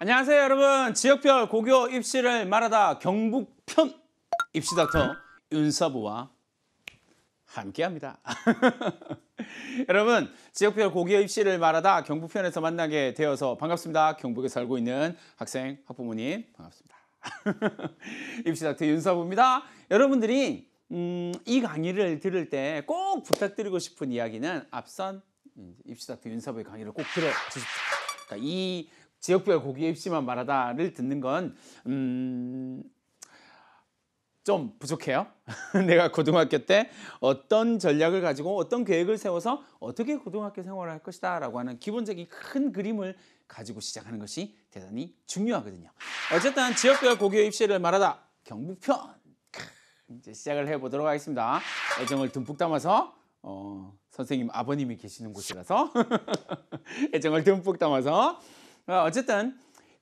안녕하세요 여러분 지역별 고교 입시를 말하다 경북편 입시닥터 윤서부와 함께합니다 여러분 지역별 고교 입시를 말하다 경북편에서 만나게 되어서 반갑습니다 경북에 살고 있는 학생 학부모님 반갑습니다 입시닥터 윤서부입니다 여러분들이 음, 이 강의를 들을 때 꼭 부탁드리고 싶은 이야기는 앞선 음, 입시닥터 윤서부의 강의를 꼭 들어주십시오 그러니까 이 지역별 고기 입시만 말하다를 듣는 건 음, 좀 부족해요. 내가 고등학교 때 어떤 전략을 가지고 어떤 계획을 세워서 어떻게 고등학교 생활을 할 것이다 라고 하는 기본적인 큰 그림을 가지고 시작하는 것이 대단히 중요하거든요. 어쨌든 지역별 고교 입시를 말하다 경북편 이제 시작을 해보도록 하겠습니다. 애정을 듬뿍 담아서 어, 선생님 아버님이 계시는 곳이라서 애정을 듬뿍 담아서 어, 어쨌든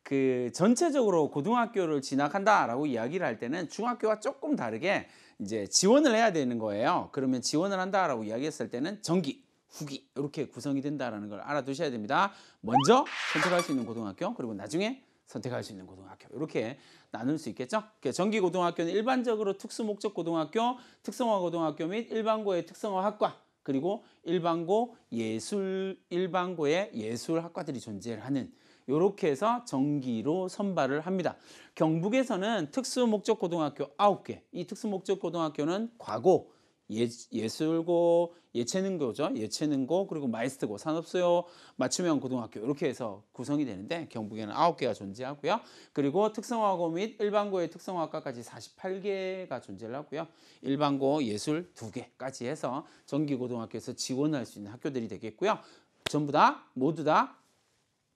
그 전체적으로 고등학교를 진학한다라고 이야기를 할 때는 중학교와 조금 다르게 이제 지원을 해야 되는 거예요. 그러면 지원을 한다라고 이야기했을 때는 전기, 후기 이렇게 구성이 된다라는 걸 알아두셔야 됩니다. 먼저 선택할 수 있는 고등학교 그리고 나중에 선택할 수 있는 고등학교 이렇게 나눌 수 있겠죠. 전기 그러니까 고등학교는 일반적으로 특수 목적 고등학교, 특성화 고등학교 및 일반고의 특성화 학과 그리고 일반고 예술 일반고에 예술학과들이 존재하는 이렇게 해서 정기로 선발을 합니다. 경북에서는 특수목적고등학교 9개, 이 특수목적고등학교는 과고, 예, 예술고, 예체능고죠. 예체능고, 그리고 마이스트고, 산업수요, 맞춤형 고등학교 이렇게 해서 구성이 되는데 경북에는 9개가 존재하고요. 그리고 특성화고 및 일반고의 특성화과까지 48개가 존재를 하고요. 일반고 예술 2개까지 해서 정기고등학교에서 지원할 수 있는 학교들이 되겠고요. 전부 다 모두 다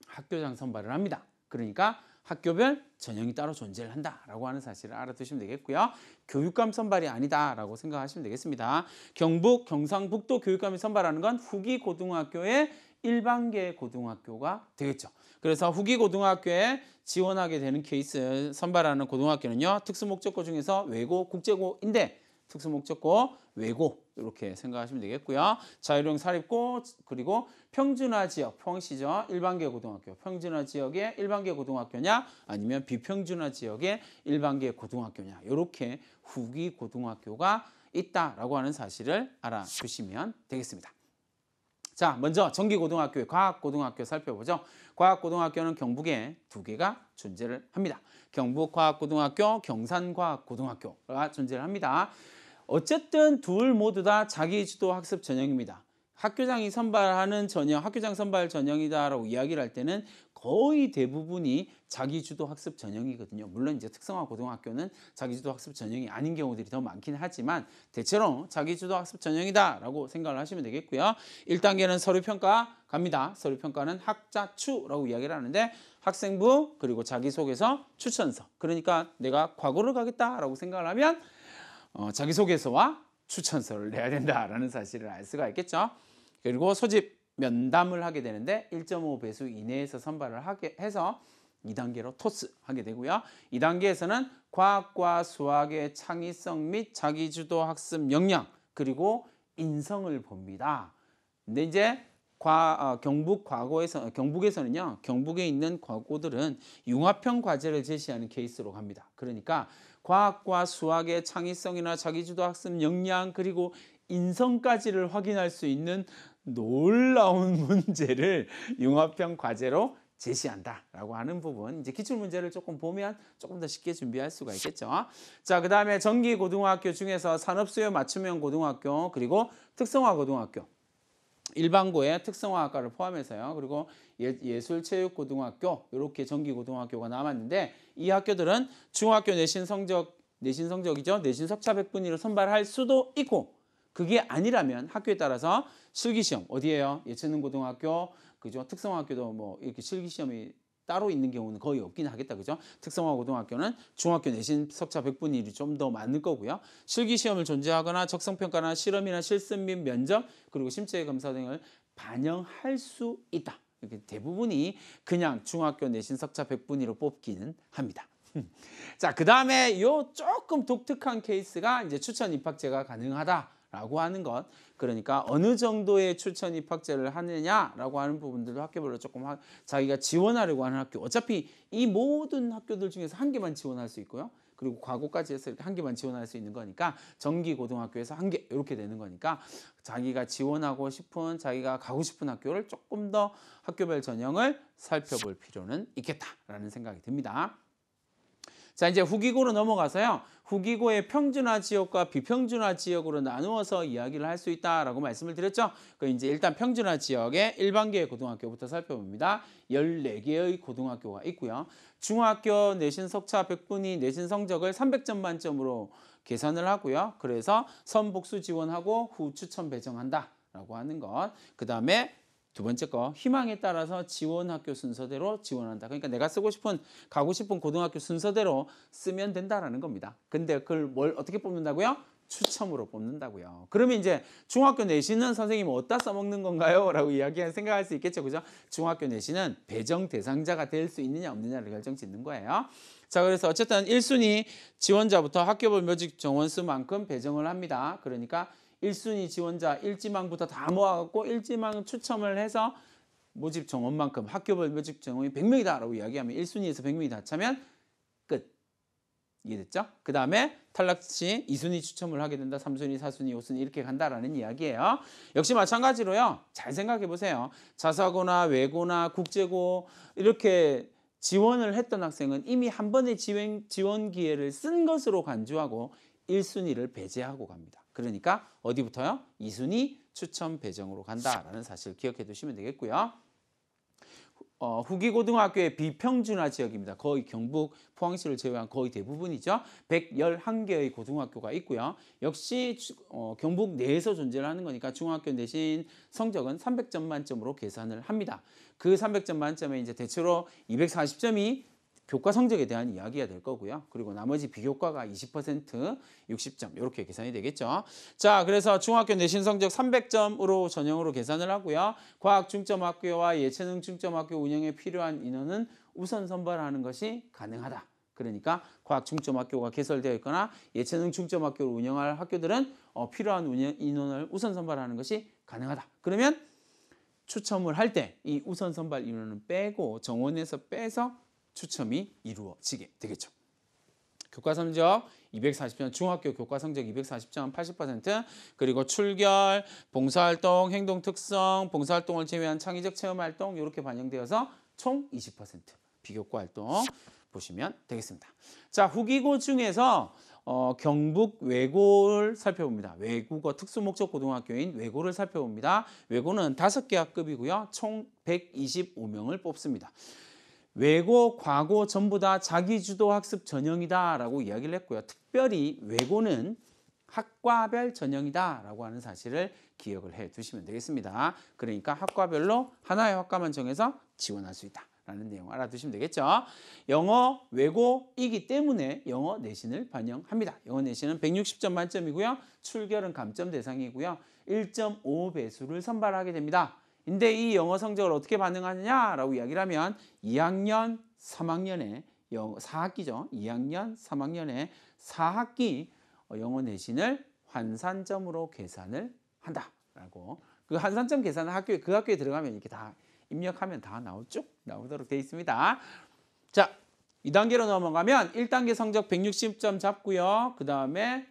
학교장 선발을 합니다. 그러니까 학교별 전형이 따로 존재를 한다라고 하는 사실을 알아두시면 되겠고요. 교육감 선발이 아니다라고 생각하시면 되겠습니다. 경북, 경상북도 교육감이 선발하는 건 후기 고등학교의 일반계 고등학교가 되겠죠. 그래서 후기 고등학교에 지원하게 되는 케이스 선발하는 고등학교는요. 특수목적고 중에서 외고 국제고인데 특수목적고, 외고 이렇게 생각하시면 되겠고요. 자율형 사립고 그리고 평준화 지역 포항시죠. 일반계 고등학교 평준화 지역의 일반계 고등학교냐 아니면 비평준화 지역의 일반계 고등학교냐 이렇게 후기 고등학교가 있다라고 하는 사실을 알아주시면 되겠습니다. 자, 먼저 정기고등학교의 과학고등학교 살펴보죠. 과학고등학교는 경북에 두 개가 존재를 합니다. 경북과학고등학교, 경산과학고등학교가 존재를 합니다. 어쨌든 둘 모두 다 자기 주도 학습 전형입니다. 학교장이 선발하는 전형, 학교장 선발 전형이다라고 이야기를 할 때는 거의 대부분이 자기주도 학습 전형이거든요. 물론 이제 특성화 고등학교는 자기주도 학습 전형이 아닌 경우들이 더 많긴 하지만 대체로 자기주도 학습 전형이다라고 생각을 하시면 되겠고요. 1단계는 서류평가 갑니다. 서류평가는 학자추라고 이야기를 하는데 학생부 그리고 자기소개서 추천서 그러니까 내가 과거를 가겠다라고 생각을 하면 어, 자기소개서와 추천서를 내야 된다라는 사실을 알 수가 있겠죠. 그리고 소집 면담을 하게 되는데 1.5배수 이내에서 선발을 하게 해서 2단계로 토스 하게 되고요. 2단계에서는 과학과 수학의 창의성 및 자기주도 학습 역량 그리고 인성을 봅니다. 근데 이제 과, 어, 경북 과거에서 어, 경북에서는요 경북에 있는 과고들은 융합형 과제를 제시하는 케이스로 갑니다. 그러니까 과학과 수학의 창의성이나 자기주도 학습 역량 그리고 인성까지를 확인할 수 있는 놀라운 문제를 융합형 과제로 제시한다라고 하는 부분 이제 기출 문제를 조금 보면 조금 더 쉽게 준비할 수가 있겠죠. 자, 그다음에 정기 고등학교 중에서 산업 수요 맞춤형 고등학교 그리고 특성화 고등학교 일반고의 특성화학과를 포함해서요. 그리고 예, 예술체육고등학교 이렇게 정기고등학교가 남았는데 이 학교들은 중학교 내신 성적 내신 성적이죠. 내신 석차백 분위로 선발할 수도 있고 그게 아니라면 학교에 따라서 실기시험 어디에요? 예체능고등학교 그죠? 특성학교도 뭐 이렇게 실기시험이 따로 있는 경우는 거의 없긴 하겠다. 그죠? 특성화 고등학교는 중학교 내신 석차 100분의 1이 좀 더 많을 거고요. 실기시험을 존재하거나 적성평가나 실험이나 실습 및 면접 그리고 심체검사 등을 반영할 수 있다. 이렇게 대부분이 그냥 중학교 내신 석차 100분위로 뽑기는 합니다. 자, 그 다음에 요 조금 독특한 케이스가 이제 추천 입학제가 가능하다. 라고 하는 것 그러니까 어느 정도의 출천 입학제를 하느냐라고 하는 부분들도 학교별로 조금 하, 자기가 지원하려고 하는 학교 어차피 이 모든 학교들 중에서 한 개만 지원할 수 있고요 그리고 과거까지 해서 이렇게 한 개만 지원할 수 있는 거니까 정기 고등학교에서 한 개 이렇게 되는 거니까 자기가 지원하고 싶은 자기가 가고 싶은 학교를 조금 더 학교별 전형을 살펴볼 필요는 있겠다라는 생각이 듭니다. 자, 이제 후기고로 넘어가서요. 후기고의 평준화 지역과 비평준화 지역으로 나누어서 이야기를 할 수 있다라고 말씀을 드렸죠. 그 이제 일단 평준화 지역의 일반계 고등학교부터 살펴봅니다. 열네 개의 고등학교가 있고요. 중학교 내신 석차 백분위 내신 성적을 삼백 점 만점으로 계산을 하고요. 그래서 선복수 지원하고 후 추천 배정한다. 라고 하는 것. 그 다음에 두 번째 거 희망에 따라서 지원 학교 순서대로 지원한다. 그러니까 내가 쓰고 싶은 가고 싶은 고등학교 순서대로 쓰면 된다라는 겁니다. 근데 그걸 뭘 어떻게 뽑는다고요? 추첨으로 뽑는다고요. 그러면 이제 중학교 내신은 선생님은 어디다 써먹는 건가요? 라고 이야기할 생각할 수 있겠죠. 그죠? 중학교 내신은 배정 대상자가 될 수 있느냐 없느냐를 결정 짓는 거예요. 자, 그래서 어쨌든 1순위 지원자부터 학교별 묘직 정원수만큼 배정을 합니다. 그러니까 1순위 지원자 일지망부터 다 모아갖고 일지망 추첨을 해서 모집 정원만큼 학교별 모집 정원이 100명이다 라고 이야기하면 1순위에서 100명이 다 차면 끝 이해됐죠? 그 다음에 탈락 시 2순위 추첨을 하게 된다 3순위 4순위 5순위 이렇게 간다라는 이야기예요 역시 마찬가지로요 잘 생각해 보세요 자사고나 외고나 국제고 이렇게 지원을 했던 학생은 이미 한 번의 지원, 지원 기회를 쓴 것으로 간주하고 1순위를 배제하고 갑니다 그러니까 어디부터요? 이순이 추천 배정으로 간다라는 사실 기억해 두시면 되겠고요. 어, 후기고등학교의 비평준화 지역입니다. 거의 경북 포항시를 제외한 거의 대부분이죠. 111개의 고등학교가 있고요. 역시 어, 경북 내에서 존재를 하는 거니까 중학교 대신 성적은 300점 만점으로 계산을 합니다. 그 300점 만점에 이제 대체로 240점이 교과 성적에 대한 이야기가 될 거고요. 그리고 나머지 비교과가 20% 60점 이렇게 계산이 되겠죠. 자, 그래서 중학교 내신 성적 300점으로 전형으로 계산을 하고요. 과학 중점 학교와 예체능 중점 학교 운영에 필요한 인원은 우선 선발하는 것이 가능하다. 그러니까 과학 중점 학교가 개설되어 있거나 예체능 중점 학교를 운영할 학교들은 어, 필요한 운영 인원을 우선 선발하는 것이 가능하다. 그러면 추첨을 할 때 이 우선 선발 인원은 빼고 정원에서 빼서 추첨이 이루어지게 되겠죠. 교과 성적 240점, 중학교 교과 성적 240점 80% 그리고 출결, 봉사활동, 행동 특성, 봉사활동을 제외한 창의적 체험활동 이렇게 반영되어서 총20% 비교과 활동 보시면 되겠습니다. 자 후기고 중에서 어, 경북 외고를 살펴봅니다. 외국어 특수목적 고등학교인 외고를 살펴봅니다. 외고는 다섯 개 학급이고요. 총 125명을 뽑습니다. 외고, 과고 전부 다 자기주도 학습 전형이다라고 이야기를 했고요. 특별히 외고는 학과별 전형이다라고 하는 사실을 기억을 해 두시면 되겠습니다. 그러니까 학과별로 하나의 학과만 정해서 지원할 수 있다. 라는 내용 알아두시면 되겠죠. 영어 외고이기 때문에 영어 내신을 반영합니다. 영어 내신은 160점 만점이고요. 출결은 감점 대상이고요. 1.5배수를 선발하게 됩니다. 근데 이 영어 성적을 어떻게 반응하느냐라고 이야기를 하면 2학년, 3학년에 영어 4학기죠. 2학년, 3학년에 4학기 어, 영어 내신을 환산점으로 계산을 한다라고 그 환산점 계산은 학교에 그 학교에 들어가면 이렇게 다 입력하면 다 나오 죠 나오도록 돼 있습니다. 자, 2단계로 넘어가면 1단계 성적 160점 잡고요. 그 다음에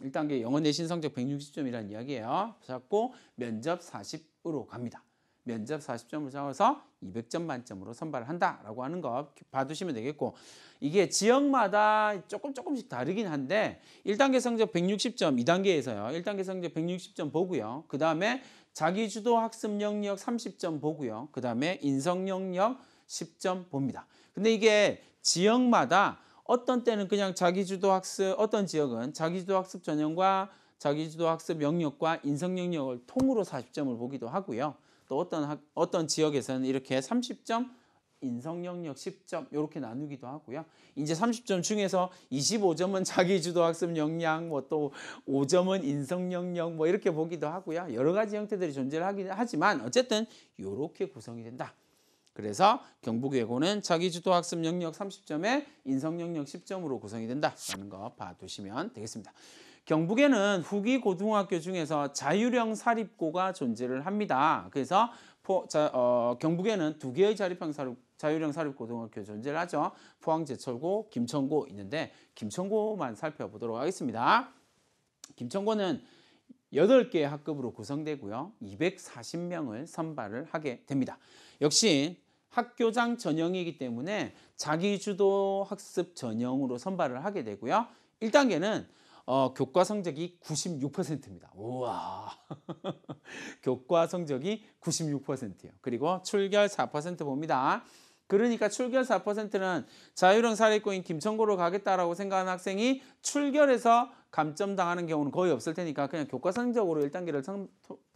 1단계 영어 내신 성적 160점이라는 이야기예요. 잡고 면접 40 으로 갑니다. 면접 40점을 잡아서 200점 만점으로 선발을 한다라고 하는 거 봐두시면 되겠고 이게 지역마다 조금 조금씩 다르긴 한데 1단계 성적 160점 2단계에서요. 1단계 성적 160점 보고요. 그 다음에 자기주도 학습 영역 30점 보고요. 그 다음에 인성 영역 10점 봅니다. 근데 이게 지역마다 어떤 때는 그냥 자기주도 학습 어떤 지역은 자기주도 학습 전형과 자기주도 학습 영역과 인성 영역을 통으로 40점을 보기도 하고요. 또 어떤 학, 어떤 지역에서는 이렇게 30점, 인성 영역 10점 이렇게 나누기도 하고요. 이제 30점 중에서 25점은 자기주도 학습 역량, 뭐또 5점은 인성 영역 뭐 이렇게 보기도 하고요. 여러 가지 형태들이 존재를 하긴 하지만 어쨌든 이렇게 구성이 된다. 그래서 경북예고는 자기주도 학습 영역 30점에 인성 영역 10점으로 구성이 된다라는 거 봐두시면 되겠습니다. 경북에는 후기 고등학교 중에서 자율형 사립고가 존재를 합니다. 그래서 포, 자, 어, 경북에는 두 개의 자립형 사립, 자율형 사립고등학교 존재를 하죠. 포항 제철고, 김천고 있는데 김천고만 살펴보도록 하겠습니다. 김천고는 여덟 개의 학급으로 구성되고요. 240명을 선발을 하게 됩니다. 역시 학교장 전형이기 때문에 자기주도 학습 전형으로 선발을 하게 되고요. 1단계는 어, 교과 성적이 96%입니다. 우와. 교과 성적이 96%예요. 그리고 출결 4% 봅니다. 그러니까 출결 4%는 자율형 사립고인 김천고로 가겠다라고 생각하는 학생이 출결에서 감점당하는 경우는 거의 없을 테니까 그냥 교과 성적으로 1단계를 성,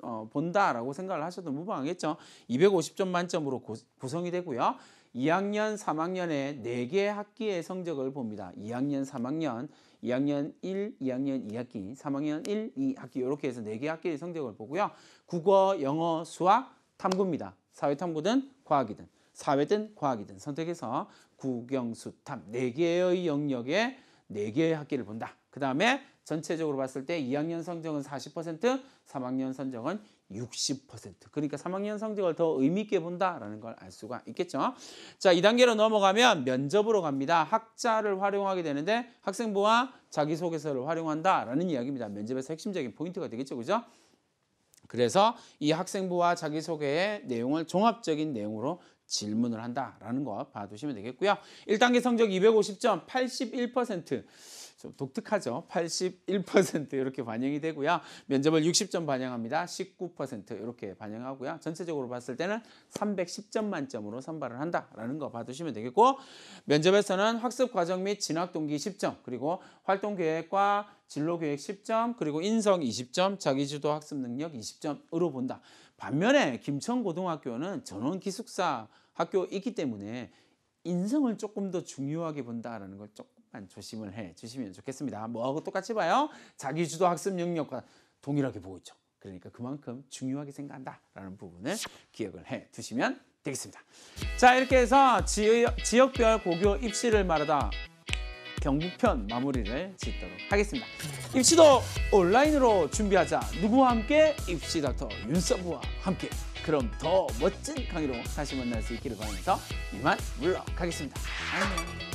어, 본다라고 생각을 하셔도 무방하겠죠. 250점 만점으로 고, 구성이 되고요. 2학년, 3학년의 4개 학기의 성적을 봅니다. 2학년, 3학년, 2학년 1, 2학년 2학기, 3학년 1, 2학기 이렇게 해서 4개 학기의 성적을 보고요. 국어, 영어, 수학, 탐구입니다. 사회탐구든 과학이든 사회든 과학이든 선택해서 국영수탐 4개의 영역에 4개의 학기를 본다. 그 다음에 전체적으로 봤을 때 2학년 성적은 40%, 3학년 성적은 60% 그러니까 3학년 성적을 더 의미 있게 본다라는 걸 알 수가 있겠죠. 자, 2단계로 넘어가면 면접으로 갑니다. 학자를 활용하게 되는데 학생부와 자기소개서를 활용한다라는 이야기입니다. 면접에서 핵심적인 포인트가 되겠죠. 그죠? 그래서 이 학생부와 자기소개의 내용을 종합적인 내용으로 질문을 한다라는 거 봐두시면 되겠고요. 1단계 성적 250점 81%좀 독특하죠. 81% 이렇게 반영이 되고요. 면접을 60점 반영합니다. 19% 이렇게 반영하고요. 전체적으로 봤을 때는 310점 만점으로 선발을 한다라는 거 봐두시면 되겠고 면접에서는 학습 과정 및 진학 동기 10점 그리고 활동 계획과 진로 계획 10점 그리고 인성 20점 자기주도 학습 능력 20점으로 본다. 반면에 김천고등학교는 전원 기숙사 학교이기 때문에 인성을 조금 더 중요하게 본다라는 걸 조금 한 조심을 해 주시면 좋겠습니다. 뭐하고 똑같이 봐요? 자기주도 학습 능력과 동일하게 보고 있죠. 그러니까 그만큼 중요하게 생각한다라는 부분을 기억을 해 두시면 되겠습니다. 자 이렇게 해서 지역, 별 고교 입시를 말하다 경북편 마무리를 짓도록 하겠습니다. 입시도 온라인으로 준비하자. 누구와 함께? 입시 닥터 윤서부와 함께. 그럼 더 멋진 강의로 다시 만날 수 있기를 바라면서 이만 물러가겠습니다. 안녕.